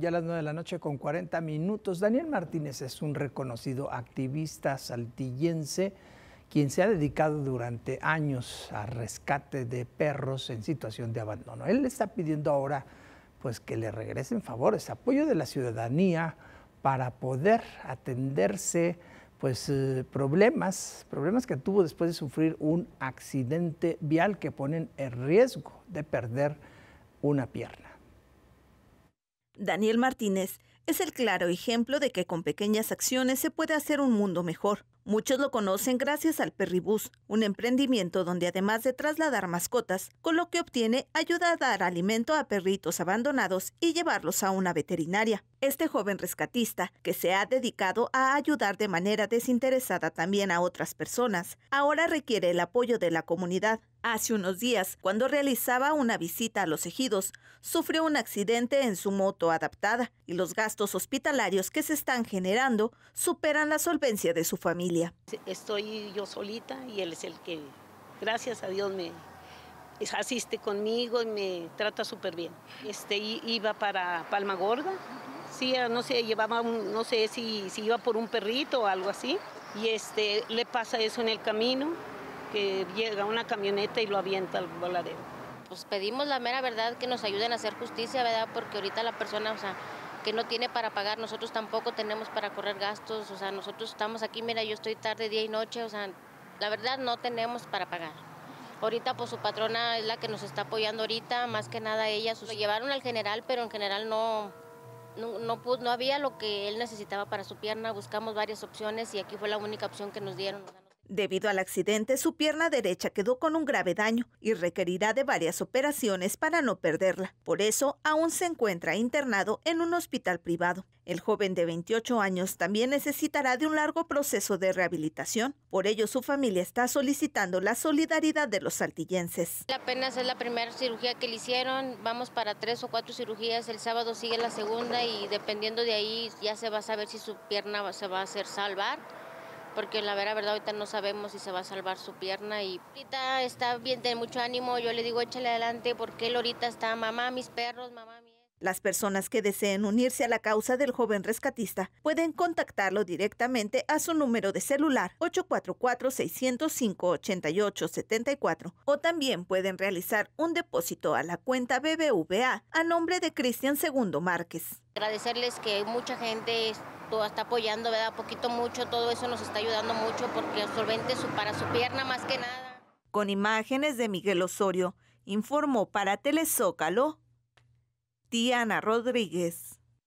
Ya a las 9 de la noche con 40 minutos, Daniel Martínez es un reconocido activista saltillense quien se ha dedicado durante años a rescate de perros en situación de abandono. Él le está pidiendo ahora pues que le regresen favores, apoyo de la ciudadanía para poder atenderse pues eh, problemas, problemas que tuvo después de sufrir un accidente vial que ponen en riesgo de perder una pierna. Daniel Martínez es el claro ejemplo de que con pequeñas acciones se puede hacer un mundo mejor. Muchos lo conocen gracias al Perribus, un emprendimiento donde además de trasladar mascotas, con lo que obtiene ayuda a dar alimento a perritos abandonados y llevarlos a una veterinaria. Este joven rescatista, que se ha dedicado a ayudar de manera desinteresada también a otras personas, ahora requiere el apoyo de la comunidad. Hace unos días, cuando realizaba una visita a los ejidos, sufrió un accidente en su moto adaptada y los gastos hospitalarios que se están generando superan la solvencia de su familia. Estoy yo solita y él es el que, gracias a Dios, me asiste conmigo y me trata súper bien. Este, iba para Palma Gorda, sí, no sé, llevaba, no sé si, si iba por un perrito o algo así, y este, le pasa eso en el camino, que llega una camioneta y lo avienta al voladero. Pues pedimos la mera verdad que nos ayuden a hacer justicia, ¿verdad? Porque ahorita la persona, o sea, que no tiene para pagar, nosotros tampoco tenemos para correr gastos, o sea, nosotros estamos aquí, mira, yo estoy tarde, día y noche, o sea, la verdad no tenemos para pagar. Ahorita pues su patrona es la que nos está apoyando ahorita, más que nada ella, Se llevaron al general, pero en general no, no, no había lo que él necesitaba para su pierna, buscamos varias opciones y aquí fue la única opción que nos dieron. Debido al accidente, su pierna derecha quedó con un grave daño y requerirá de varias operaciones para no perderla. Por eso, aún se encuentra internado en un hospital privado. El joven de 28 años también necesitará de un largo proceso de rehabilitación. Por ello, su familia está solicitando la solidaridad de los saltillenses. Apenas es la primera cirugía que le hicieron. Vamos para tres o cuatro cirugías. El sábado sigue la segunda y dependiendo de ahí ya se va a saber si su pierna se va a hacer salvar porque la verdad ahorita no sabemos si se va a salvar su pierna y ahorita está bien, tiene mucho ánimo, yo le digo échale adelante porque él ahorita está mamá, mis perros, mamá, mi... Las personas que deseen unirse a la causa del joven rescatista pueden contactarlo directamente a su número de celular 844-605-8874 o también pueden realizar un depósito a la cuenta BBVA a nombre de Cristian Segundo Márquez. Agradecerles que mucha gente está apoyando, ¿verdad? Poquito mucho, todo eso nos está ayudando mucho porque absorbente su, para su pierna más que nada. Con imágenes de Miguel Osorio, informó para Telezócalo Diana Rodríguez.